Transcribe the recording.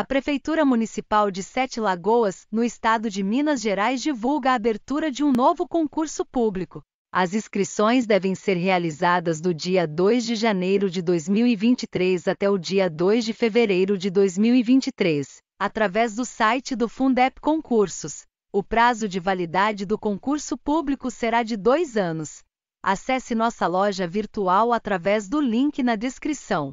A Prefeitura Municipal de Sete Lagoas, no estado de Minas Gerais, divulga a abertura de um novo concurso público. As inscrições devem ser realizadas do dia 2 de janeiro de 2023 até o dia 2 de fevereiro de 2023, através do site do Fundep Concursos. O prazo de validade do concurso público será de dois anos. Acesse nossa loja virtual através do link na descrição